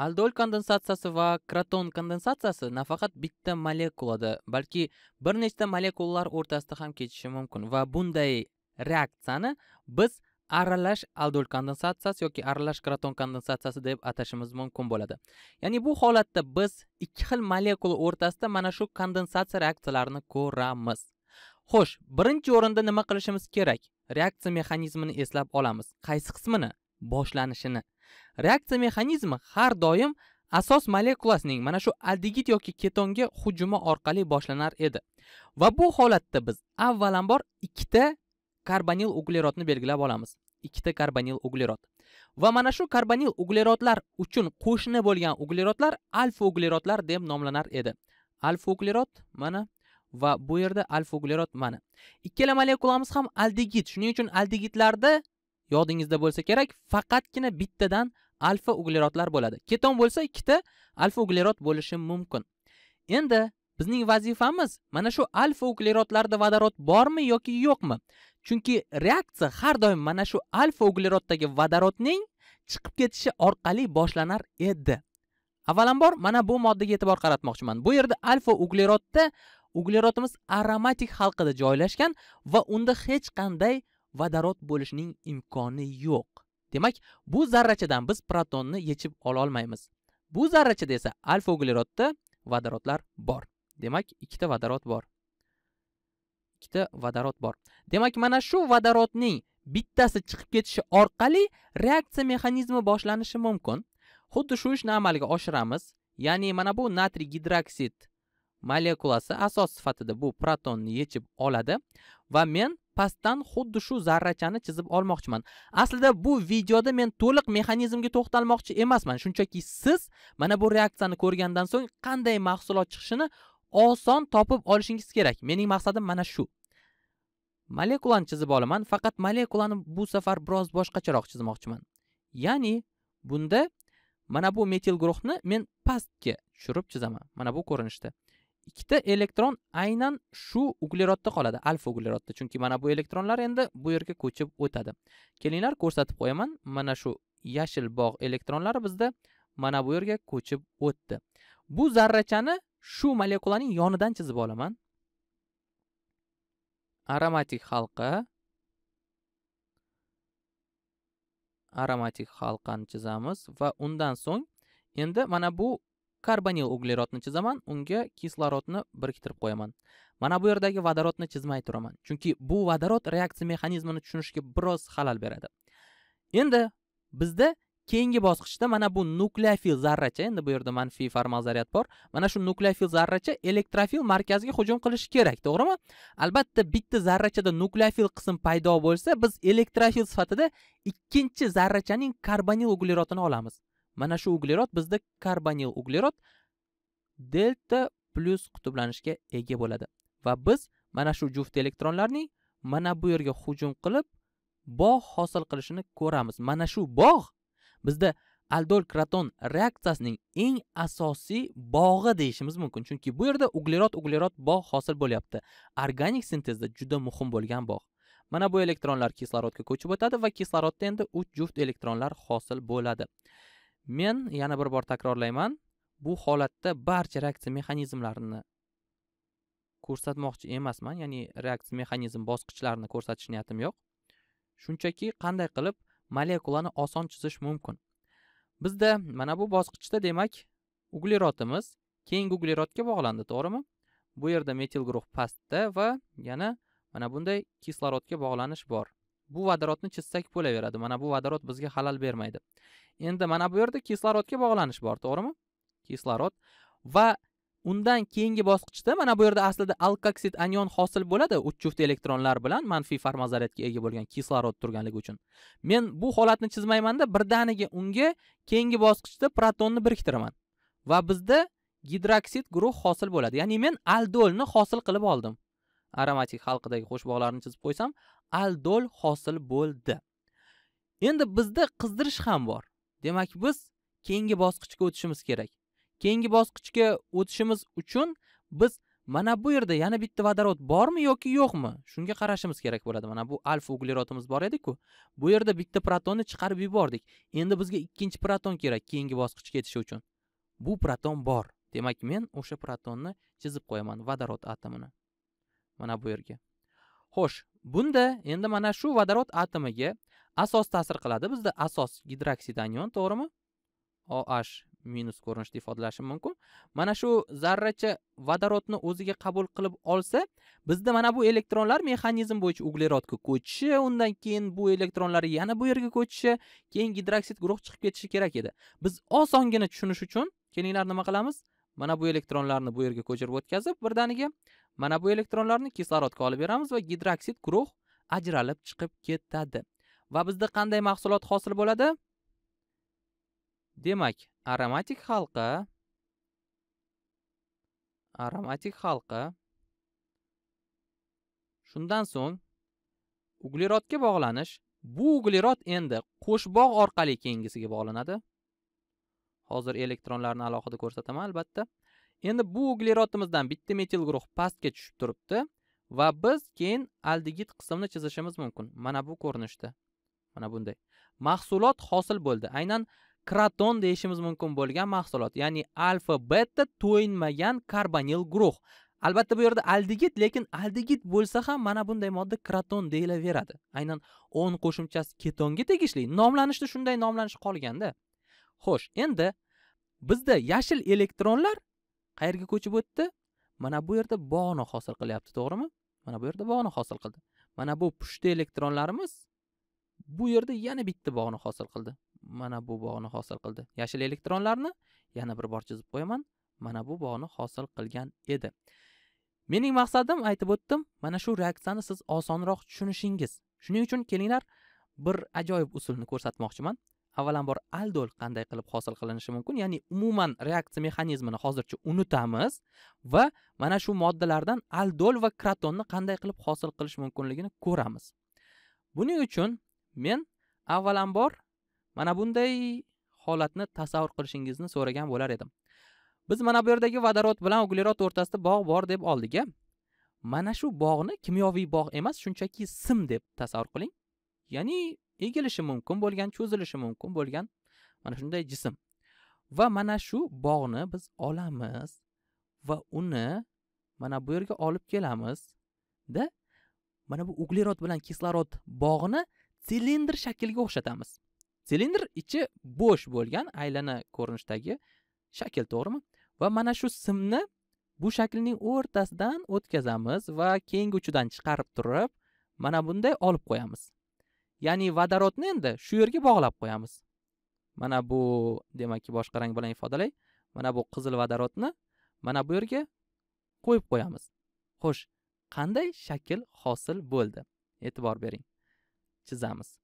aldol kondensatsiyasi va kroton kondensatsiyasi nafaqat bitta molekulada balki bir nechta molekulalar o'rtasida ham ketishi mumkin va bunday reaksiyani biz aralash aldol kondensatsiyasi yoki aralash kroton kondensatsiyasi deb atashimiz mumkin bo'ladi ya'ni bu holatda biz ikki xil molekula o'rtasida mana shu kondensatsiya reaksiyalarini ko'ramiz xo'sh birinchi o'rinda nima qilishimiz kerak reaksiya mexanizmini eslab olamiz qaysi qismini boshlanishini reaksiya mexanizmi har doim asos molekulasining mana shu aldigit yoki ketonga hujumi orqali boshlanar edi va bu holatda biz avvalambor ikkita karbonil uglerodni belgilab olamiz ikkita karbonil uglerod va mana shu karbonil uglerodlar uchun qo'shni bo'lgan uglerodlar alfa uglerodlar deb nomlanar edi alfa uglerod mana va bu yerda alfa uglerod mana ikkala molekulamiz ham aldigit shuning uchun aldigitlarda yodingizda bo'lsa kerak faqatgina bittadan alfa uglerodlar bo'ladi keton bo'lsa ikkita alfa uglerod bo'lishi mumkin endi bizning vazifamiz mana shu alfa uglerodlarda vodorod bormi yoki yo'qmi chunki reaksiya har doim mana shu alfa ugleroddagi vodorodning chiqib ketishi orqali boshlanar edi avvalambor mana bu moddaga e'tibor qaratmoqchiman bu yerda alfa uglerodda uglerodimiz aromatik halqada joylashgan va unda hech qanday vodorod bo'lishining imkoni yo'q demak bu zarrachadan biz protonni yechib ololmaymiz bu zarrachada esa alfa uglerodda vodorodlar bor demak ikkita vodorod bor ikkita vodorod bor demak mana shu vodorodning bittasi chiqib ketishi orqali reaksiya mexanizmi boshlanishi mumkin xuddi shu ishni amalga oshiramiz ya'ni mana bu natriy gidroksid molekulasi asos sifatida bu protonni yechib oladi va men pastdan xuddi shu zarrachani chizib olmoqchiman aslida bu videoda men to'liq mexanizmga to'xtalmoqchi emasman shunchaki siz mana bu reaksiyani ko'rgandan so'ng qanday mahsulot chiqishini oson topib olishingiz kerak mening maqsadim mana shu molekulani chizib olaman faqat molekulani bu safar biroz boshqacharoq chizmoqchiman ya'ni bunda mana bu metil guruhni men pastga tushirib chizaman mana bu ko'rinishda ikkita elektron aynan shu uglerodda qoladi alfa uglerodda chunki mana bu elektronlar endi bu yerga ko'chib o'tadi kelinglar ko'rsatib qo'yaman mana shu yashil bog' elektronlari bizda mana bu yerga ko'chib o'tdi bu zarrachani shu molekulaning yonidan chizib olaman aromatik halqa aromatik halqani chizamiz va undan so'ng endi mana bu karbonil uglerodni chizaman unga kislorodni biriktirib qo'yaman mana bu yerdagi vodorodni chizmay turaman chunki bu vodorod reaksiya mexanizmini tushunishga biroz xalal beradi endi bizda keyingi bosqichda mana bu nukleofil zarracha endi bu yerda manfiy formal zaryad bor mana shu nukleofil zarracha elektrofil markaziga hujum qilishi kerak to'g'rimi albatta bitta zarrachada nukleofil qism paydo bo'lsa biz elektrofil sifatida ikkinchi zarrachaning karbonil uglerodini olamiz mana shu uglerod bizda karbonil uglerod delta plus qutblanishga ega bo'ladi va biz mana shu juft elektronlarning mana bu yerga hujum qilib bog' hosil qilishini ko'ramiz mana shu bog' bizda aldol kraton reaksiyasining eng asosiy bog'i deyishimiz mumkin chunki bu yerda uglerod uglerod bog' hosil bo'lyapti organik sintezda juda muhim bo'lgan bog' mana bu elektronlar kislorodga ko'chib o'tadi va kislorodda endi uch juft elektronlar hosil bo'ladi men yana bir bor takrorlayman bu holatda barcha reaksiya mexanizmlarini ko'rsatmoqchi emasman ya'ni reaksiya mexanizm bosqichlarini ko'rsatish niyatim yo'q shunchaki qanday qilib molekulani oson chizish mumkin bizda mana bu bosqichda demak uglerodimiz keyingi uglerodga bog'landi to'g'rimi bu yerda metil guruh pastda va yana mana bunday kislorodga bog'lanish bor bu vodorodni chizsak bo'laveradi mana bu vodorod bizga xalal bermaydi endi mana bu yerda kislorodga bog'lanish bor to'g'rimi kislorod va undan keyingi bosqichda mana bu yerda aslida alkoksid anion hosil bo'ladi uch juft elektronlar bilan manfiy zaryadga ega bo'lgan kislorod turganligi uchun men bu holatni chizmaymanda birdaniga unga keyingi bosqichda protonni biriktiraman va bizda gidroksid guruh hosil bo'ladi ya'ni men aldolni hosil qilib oldim aromatik halqidagi qo'sh bog'larni chizib qo'ysam aldol hosil bo'ldi endi bizda qizdirish ham bor demak biz keyingi bosqichga o'tishimiz kerak keyingi bosqichga o'tishimiz uchun biz mana bu yerda yana bitta vodorod bormi yoki yo'qmi shunga qarashimiz kerak bo'ladi mana bu alfa uglerodimiz bor ediku bu yerda bitta protonni chiqarib yubordik endi bizga ikkinchi proton kerak keyingi bosqichga ketish uchun bu proton bor demak men o'sha protonni chizib qo'yaman vodorod atomini mana bu yerga xo'sh bunda endi mana shu vodorod atomiga asos ta'sir qiladi bizda asos gidroksidanion to'g'rimi oh minus ko'rinishda ifodalashi mumkin mana shu zarracha vodorodni o'ziga qabul qilib olsa bizda mana bu elektronlar mexanizm bo'yicha uglerodga ko'chishi undan keyin bu elektronlar yana bu yerga ko'chishi keyin gidroksid guruh chiqib ketishi kerak edi biz osongina tushunish uchun kelinglar nima qilamiz mana bu elektronlarni bu yerga ko'chirib o'tkazib birdaniga mana bu elektronlarni kislorodga olib beramiz va gidroksid guruh ajralib chiqib ketadi va bizda qanday mahsulot hosil bo'ladi demak aromatik halqa aromatik halqa shundan so'ng uglerodga bog'lanish bu uglerod endi qo'shbog' orqali keyingisiga bog'lanadi hozir elektronlarni alohida ko'rsataman albatta endi bu uglerodimizdan bitta metil guruh pastga tushib turibdi va biz keyin aldigit qismini chizishimiz mumkin mana bu ko'rinishda mana bunday mahsulot hosil bo'ldi aynan kraton deyishimiz mumkin bo'lgan mahsulot ya'ni alfa beta to'yinmagan karbonil guruh albatta bu yerda aldigit lekin aldigit bo'lsa ham mana bunday modda kraton deyilaveradi aynan o'n qo'shimchasi ketonga tegishli nomlanishda shunday nomlanish qolganda xo'sh endi bizda yashil elektronlar qayerga ko'chib o'tdi mana bu yerda bog'ni hosil qilyapti to'g'rimi mana bu yerda bog'ni hosil qildi mana bu pushti elektronlarimiz bu yerda yana bitta bog'ni hosil qildi mana bu bog'ni hosil qildi yashil elektronlarni yana bir bor chizib qo'yaman mana bu bog'ni hosil qilgan edi mening maqsadim aytib o'tdim mana shu reaksiyani siz osonroq tushunishingiz shuning uchun kelinglar bir ajoyib usulni ko'rsatmoqchiman avvalambor aldol qanday qilib hosil qilinishi mumkin ya'ni umuman reaksiya mexanizmini hozircha unutamiz va mana shu moddalardan aldol va kratonni qanday qilib hosil qilish mumkinligini ko'ramiz buning uchun men avvalambor mana bunday holatni tasavvur qilishingizni so'ragan bo'lar edim biz mana bu yerdagi vodorod bilan uglerod o'rtasida bog' bor deb oldik a mana shu bog'ni kimyoviy bog' emas shunchaki sim deb tasavvur qiling ya'ni egilishi mumkin bo'lgan cho'zilishi mumkin bo'lgan mana shunday jism va mana shu bog'ni biz olamiz va uni mana bu yerga olib kelamiz da mana bu uglerod bilan kislorod bog'ini silindr shakliga o'xshatamiz silindr ichi bo'sh bo'lgan aylana ko'rinishdagi shakl to'g'rimi va mana shu simni bu shaklning o'rtasidan o'tkazamiz va keyingi uchidan chiqarib turib mana bunday olib qo'yamiz ya'ni vodorodni endi shu yerga bog'lab qo'yamiz mana bu demakki boshqa rang bilan ifodalay mana bu qizil vodorodni mana bu yerga qo'yib qo'yamiz xo'sh qanday shakl hosil bo'ldi e'tibor bering chizamiz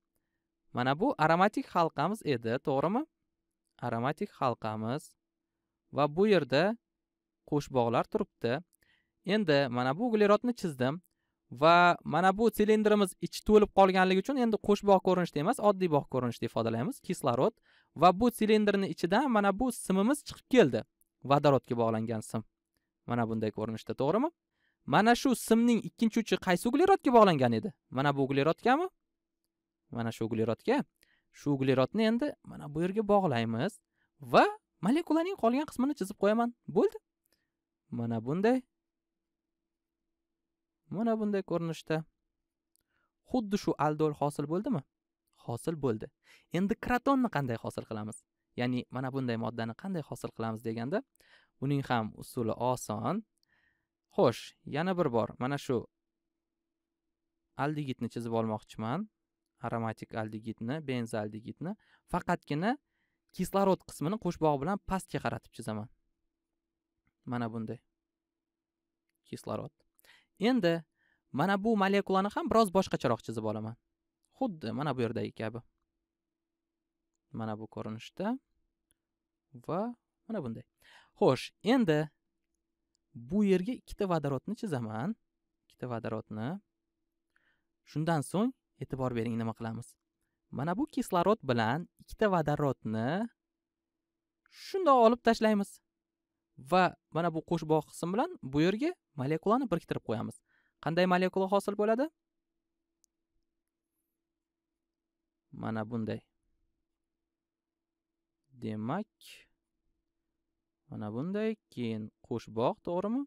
mana bu aromatik halqamiz edi to'g'rimi aromatik halqamiz va bu yerda qo'shbog'lar turibdi endi mana bu uglerodni chizdim va mana bu silindrimiz ichi to'lib qolganligi uchun endi qo'shbog' ko'rinishda emas oddiy bog' ko'rinishda ifodalaymiz kislorod va bu silindrni ichidan mana bu simimiz chiqib keldi vodorodga bog'langan sim mana bunday ko'rinishda to'g'rimi mana shu simning ikkinchi uchi qaysi uglerodga bog'langan edi mana bu uglerodgami mana shu uglerodga shu uglerodni endi mana bu yerga bog'laymiz va molekulaning qolgan qismini chizib qo'yaman bo'ldi mana bunday mana bunday ko'rinishda xuddi shu aldol hosil bo'ldimi hosil bo'ldi endi kratonni qanday hosil qilamiz ya'ni mana bunday moddani qanday hosil qilamiz deganda buning ham usuli oson xo'sh yana bir bor mana shu aldigitni chizib olmoqchiman aromatik aldigidni benzaldigidni faqatgina kislorod qismini qo'shbog'i bilan pastga qaratib chizaman mana bunday kislorod endi mana bu molekulani ham biroz boshqacharoq chizib olaman xuddi mana bu yerdagi kabi mana bu ko'rinishda va mana bunday xo'sh endi bu yerga ikkita vodorodni chizaman ikkita vodorodni shundan so'ng e'tibor bering nima qilamiz mana bu kislorod bilan ikkita vodorodni shundoq olib tashlaymiz va mana bu qo'shboq qism bilan bu yerga molekulani biriktirib qo'yamiz qanday molekula hosil bo'ladi mana bunday demak mana bunday keyin qo'shboq to'g'rimi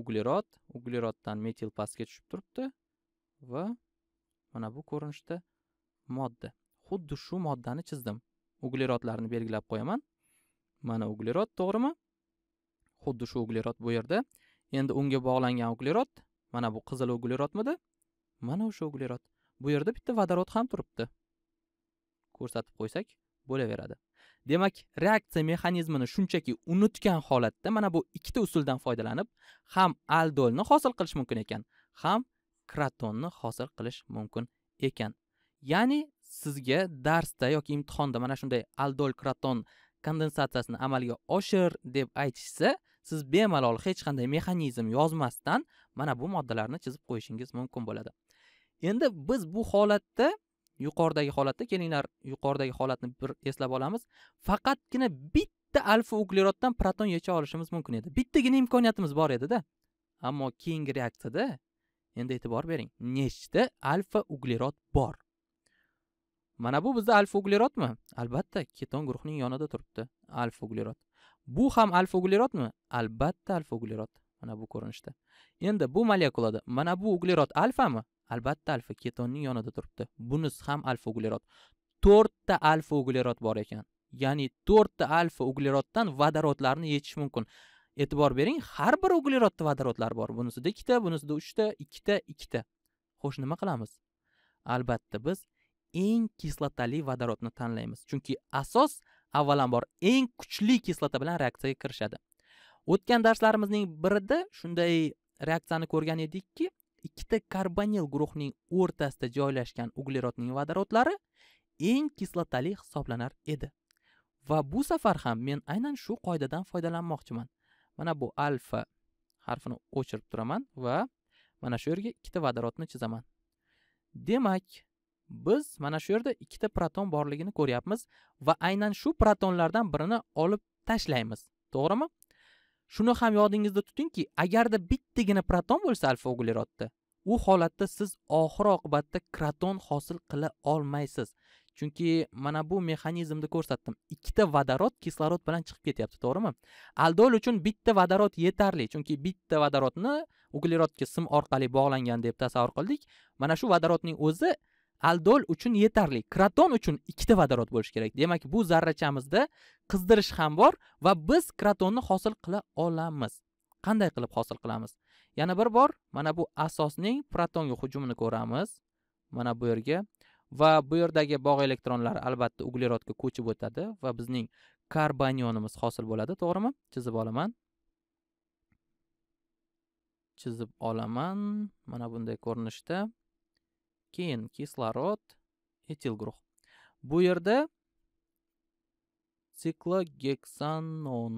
uglerod ugleroddan metil pastga tushib turibdi va mana bu ko'rinishda modda xuddi shu moddani chizdim uglerodlarni belgilab qo'yaman mana uglerod to'g'rimi xuddi shu uglerod bu yerda endi unga bog'langan uglerod mana bu qizil uglerodmidi mana o'sha uglerod bu yerda bitta vodorod ham turibdi ko'rsatib qo'ysak bo'laveradi demak reaksiya mexanizmini shunchaki unutgan holatda mana bu ikkita usuldan foydalanib ham aldolni hosil qilish mumkin ekan ham kratonni hosil qilish mumkin ekan ya'ni sizga darsda yoki imtihonda mana shunday aldol kraton kondensatsiyasini amalga oshir deb aytishsa siz bemalol hech qanday mexanizm yozmasdan mana bu moddalarni chizib qo'yishingiz mumkin bo'ladi endi biz bu holatda yuqoridagi holatda kelinglar yuqoridagi holatni bir eslab olamiz faqatgina bitta alfa ugleroddan proton yecha olishimiz mumkin edi bittagina imkoniyatimiz bor edida ammo keyingi reaksiyada endi e'tibor bering nechta alfa uglerod bor mana bu bizda alfa uglerodmi albatta keton guruhining yonida turibdi alfa uglerod bu ham alfa uglerodmi albatta alfa uglerod mana bu ko'rinishda endi bu molekulada mana bu uglerod alfami albatta alfa ketonning yonida turibdi bunisi ham alfa uglerod to'rtta alfa uglerod bor ekan ya'ni to'rtta alfa ugleroddan vodorodlarni yechish mumkin e'tibor bering har bir uglerodda vodorodlar bor bunisida ikkita bunisida uchta ikkita ikkita xo'sh nima qilamiz albatta biz eng kislotali vodorodni tanlaymiz chunki asos avvalambor eng kuchli kislota bilan reaksiyaga kirishadi o'tgan darslarimizning birida shunday reaksiyani ko'rgan edikki ikkita karbonil guruhning o'rtasida joylashgan uglerodning vodorodlari eng kislotali hisoblanar edi va bu safar ham men aynan shu qoidadan foydalanmoqchiman mana bu alfa harfini o'chirib turaman va mana shu yerga ikkita vodorodni chizaman demak biz mana shu yerda ikkita proton borligini ko'ryapmiz va aynan shu protonlardan birini olib tashlaymiz to'g'rimi shuni ham yodingizda tutingki agarda bittagina proton bo'lsa alfa uglerodda u holatda siz oxir oqibatda kraton hosil qila olmaysiz chunki mana bu mexanizmni ko'rsatdim ikkita vodorod kislorod bilan chiqib ketyapti to'g'rimi aldol uchun bitta vodorod yetarli chunki bitta vodorodni uglerodga sim orqali bog'langan deb tasavvur qildik mana shu vodorodning o'zi aldol uchun yetarli kraton uchun ikkita vodorod bo'lishi kerak demak bu zarrachamizda qizdirish ham bor va biz kratonni hosil qila olamiz qanday qilib hosil qilamiz yana bir bor mana bu asosning protonga hujumini ko'ramiz mana bu yerga va bu yerdagi bog' elektronlari albatta uglerodga ko'chib o'tadi va bizning karbonionimiz hosil bo'ladi to'g'rimi chizib olaman chizib olaman mana bunday ko'rinishda keyin kislorod etil guruh bu yerda siklogeksanon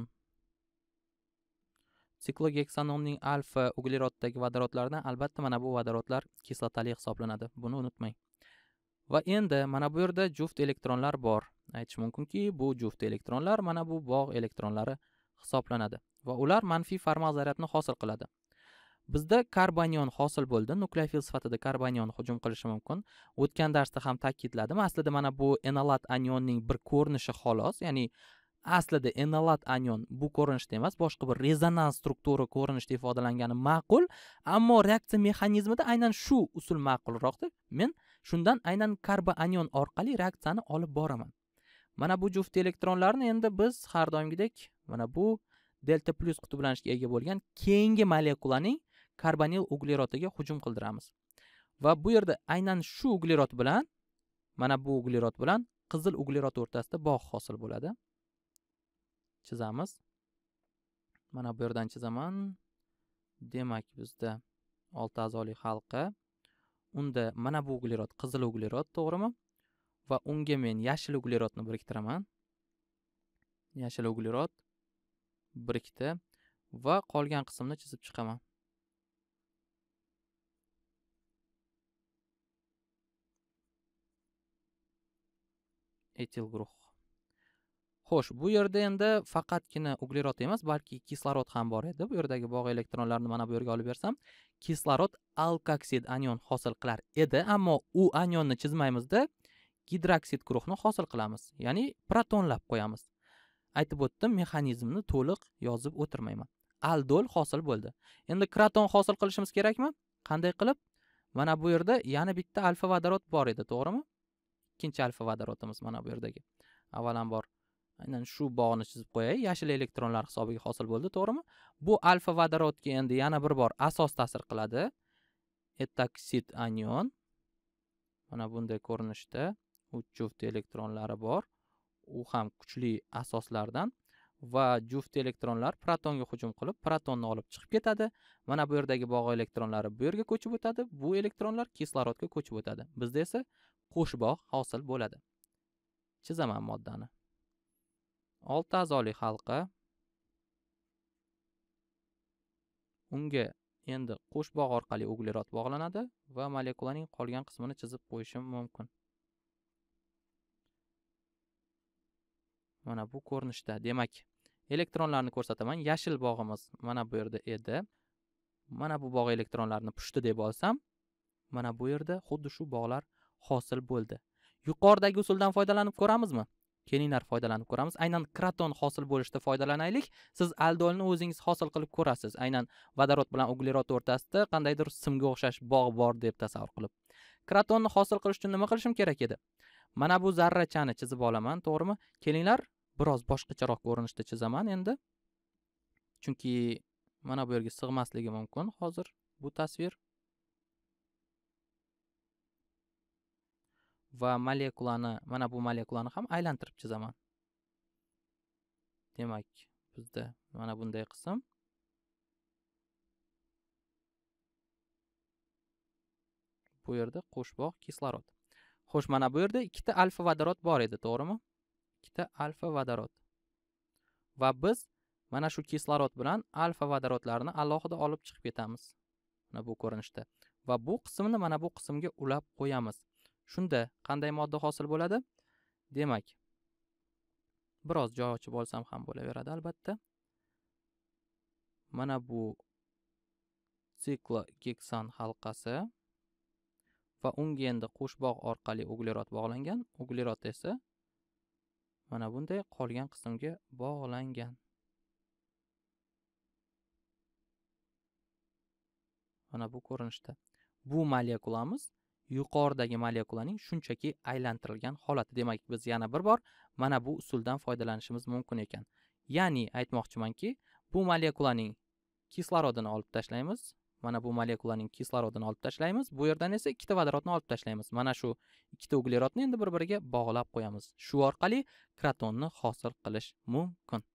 Sikloheksanonning alfa ugleroddagi vodorodlardan albatta mana bu vodorodlar kislotali hisoblanadi buni unutmang va endi mana bu yerda juft elektronlar bor aytish mumkinki bu juft elektronlar mana bu bog' elektronlari hisoblanadi va ular manfiy formal zaryadni hosil qiladi bizda karbonion hosil bo'ldi nukleofil sifatida karbonion hujum qilishi mumkin o'tgan darsda ham ta'kidladim aslida mana bu enolat anionning bir ko'rinishi xolos ya'ni aslida enolat anion bu ko'rinishda emas boshqa bir rezonans struktura ko'rinishida ifodalangani ma'qul ammo reaksiya mexanizmida aynan shu usul ma'qulroqdir men shundan aynan karboanion orqali reaksiyani olib boraman mana bu juft elektronlarni endi biz har doimgidek mana bu delta plyus qutblanishga ega bo'lgan keyingi molekulaning karbonil uglerotiga hujum qildiramiz va bu yerda aynan shu uglerod bilan mana bu uglerod bilan qizil uglerod o'rtasida bog' hosil bo'ladi chizamiz mana bu yerdan chizaman demak bizda olti a'zoli halqa unda mana bu uglerod qizil uglerod to'g'rimi va unga men yashil uglerodni biriktiraman yashil uglerod birikdi va qolgan qismni chizib chiqaman etil guruh xo'sh bu yerda endi faqatgina uglerod emas balki kislorod ham bor edi bu yerdagi bog' elektronlarni mana bu yerga olib bersam kislorod alkoksid anion hosil qilar edi ammo u anionni chizmaymizda gidroksid guruhni hosil qilamiz ya'ni protonlab qo'yamiz aytib o'tdim mexanizmni to'liq yozib o'tirmayman aldol hosil bo'ldi endi kraton hosil qilishimiz kerakmi qanday qilib mana bu yerda yana bitta alfa vodorod bor edi to'g'rimi ikkinchi alfa vodorodimiz mana bu yerdagi avvalambor aynan shu bog'ni chizib qo'yay yashil elektronlar hisobiga hosil bo'ldi to'g'rimi bu alfa vodorodga endi yana bir bor asos ta'sir qiladi etoksid anion mana bunday ko'rinishda uch juft elektronlari bor u ham kuchli asoslardan va juft elektronlar protonga hujum qilib protonni olib chiqib ketadi mana bu yerdagi bog' elektronlari bu yerga ko'chib o'tadi bu elektronlar kislorodga ko'chib o'tadi bizda esa qo'sh bog' hosil bo'ladi chizaman moddani olti a'zoli halqa unga endi qo'sh bog' orqali uglerod bog'lanadi va molekulaning qolgan qismini chizib qo'yishim mumkin mana bu ko'rinishda demak elektronlarni ko'rsataman yashil bog'imiz mana bu yerda edi mana bu bog' elektronlarni pushti deb olsam mana bu yerda xuddi shu bog'lar hosil bo'ldi yuqoridagi usuldan foydalanib ko'ramizmi kelinglar foydalanib ko'ramiz aynan kraton hosil bo'lishda foydalanaylik siz aldolni o'zingiz hosil qilib ko'rasiz aynan vodorod bilan uglerod o'rtasida qandaydir simga o'xshash bog' bor deb tasavvur qilib kratonni hosil qilish uchun nima qilishim kerak edi mana bu zarrachani chizib olaman to'g'rimi kelinglar biroz boshqacharoq ko'rinishda chizaman endi chunki mana bu yerga sig'masligi mumkin hozir bu tasvir va molekulani mana bu molekulani ham aylantirib chizaman demak bizda mana bunday qism bu yerda qo'shboq kislorod xo'sh mana bu yerda ikkita alfa vodorod bor edi to'g'rimi ikkita alfa vodorod va biz mana shu kislorod bilan alfa vodorodlarni alohida olib chiqib ketamiz mana bu ko'rinishda va bu qismni mana bu qismga ulab qo'yamiz shunda qanday modda hosil bo'ladi demak biroz joy ochib olsam ham bo'laveradi albatta mana bu siklogeksan halqasi va unga endi qo'shbog' orqali uglerod bog'langan uglerod esa mana bunday qolgan qismga bog'langan mana bu ko'rinishda bu molekulamiz yuqoridagi molekulaning shunchaki aylantirilgan holati demak biz yana bir bor mana bu usuldan foydalanishimiz mumkin ekan ya'ni aytmoqchimanki bu molekulaning kislorodini olib tashlaymiz mana bu molekulaning kislorodini olib tashlaymiz bu yerdan esa ikkita vodorodni olib tashlaymiz mana shu ikkita uglerodni endi bir biriga bog'lab qo'yamiz shu orqali krotonni hosil qilish mumkin